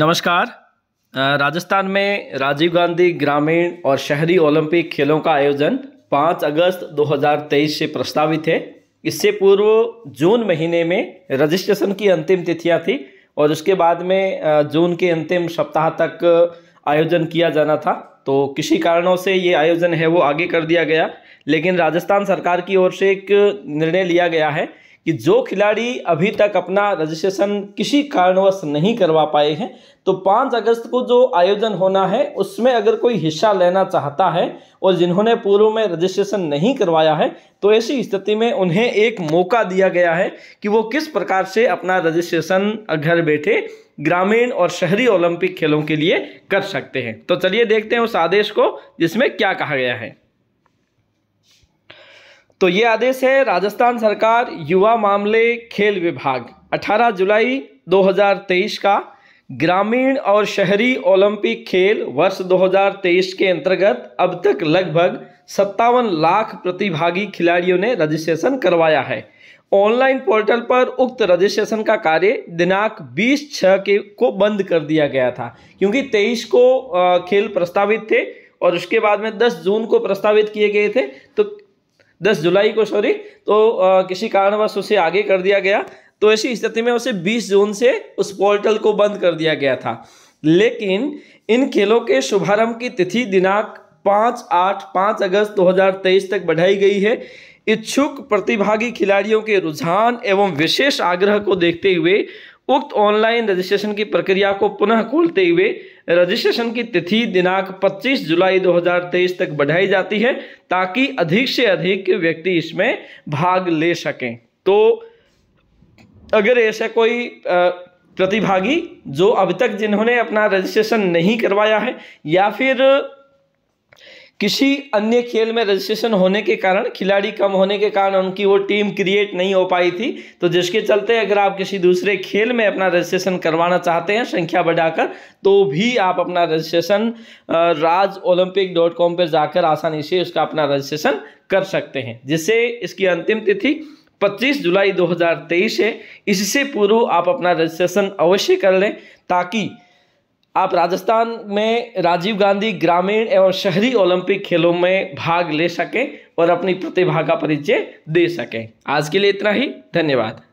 नमस्कार राजस्थान में राजीव गांधी ग्रामीण और शहरी ओलंपिक खेलों का आयोजन 5 अगस्त 2023 से प्रस्तावित है इससे पूर्व जून महीने में रजिस्ट्रेशन की अंतिम तिथियां थी और उसके बाद में जून के अंतिम सप्ताह तक आयोजन किया जाना था तो किसी कारणों से ये आयोजन है वो आगे कर दिया गया लेकिन राजस्थान सरकार की ओर से एक निर्णय लिया गया है कि जो खिलाड़ी अभी तक अपना रजिस्ट्रेशन किसी कारणवश नहीं करवा पाए हैं तो 5 अगस्त को जो आयोजन होना है उसमें अगर कोई हिस्सा लेना चाहता है और जिन्होंने पूर्व में रजिस्ट्रेशन नहीं करवाया है तो ऐसी स्थिति में उन्हें एक मौका दिया गया है कि वो किस प्रकार से अपना रजिस्ट्रेशन घर बैठे ग्रामीण और शहरी ओलंपिक खेलों के लिए कर सकते हैं तो चलिए देखते हैं उस आदेश को जिसमें क्या कहा गया है तो ये आदेश है राजस्थान सरकार युवा मामले खेल विभाग 18 जुलाई 2023 का ग्रामीण और शहरी ओलंपिक खेल वर्ष 2023 के अंतर्गत अब तक लगभग सत्तावन लाख प्रतिभागी खिलाड़ियों ने रजिस्ट्रेशन करवाया है ऑनलाइन पोर्टल पर उक्त रजिस्ट्रेशन का कार्य दिनांक 20 छः के को बंद कर दिया गया था क्योंकि 23 को खेल प्रस्तावित थे और उसके बाद में 10 जून को प्रस्तावित किए गए थे तो दस जुलाई को सॉरी तो आ, किसी कारणवश उसे आगे कर दिया गया तो ऐसी स्थिति में उसे 20 जून से उस पोर्टल को बंद कर दिया गया था लेकिन इन खेलों के शुभारंभ की तिथि दिनांक पाँच आठ पाँच अगस्त 2023 तक बढ़ाई गई है इच्छुक प्रतिभागी खिलाड़ियों के रुझान एवं विशेष आग्रह को देखते हुए उक्त ऑनलाइन रजिस्ट्रेशन की प्रक्रिया को पुनः खोलते हुए रजिस्ट्रेशन की तिथि दिनांक 25 जुलाई 2023 तक बढ़ाई जाती है ताकि अधिक से अधिक व्यक्ति इसमें भाग ले सकें तो अगर ऐसा कोई प्रतिभागी जो अभी तक जिन्होंने अपना रजिस्ट्रेशन नहीं करवाया है या फिर किसी अन्य खेल में रजिस्ट्रेशन होने के कारण खिलाड़ी कम होने के कारण उनकी वो टीम क्रिएट नहीं हो पाई थी तो जिसके चलते अगर आप किसी दूसरे खेल में अपना रजिस्ट्रेशन करवाना चाहते हैं संख्या बढ़ाकर तो भी आप अपना registration Raj Olympic dot com पर जाकर आसानी से उसका अपना रजिस्ट्रेशन कर सकते हैं जिससे इसकी अंतिम तिथि 25 जुलाई 2023 है इससे पूर्व आप अपना रजिस्ट्रेशन अवश्य कर लें ताकि आप राजस्थान में राजीव गांधी ग्रामीण एवं शहरी ओलंपिक खेलों में भाग ले सकें और अपनी प्रतिभा का परिचय दे सकें आज के लिए इतना ही धन्यवाद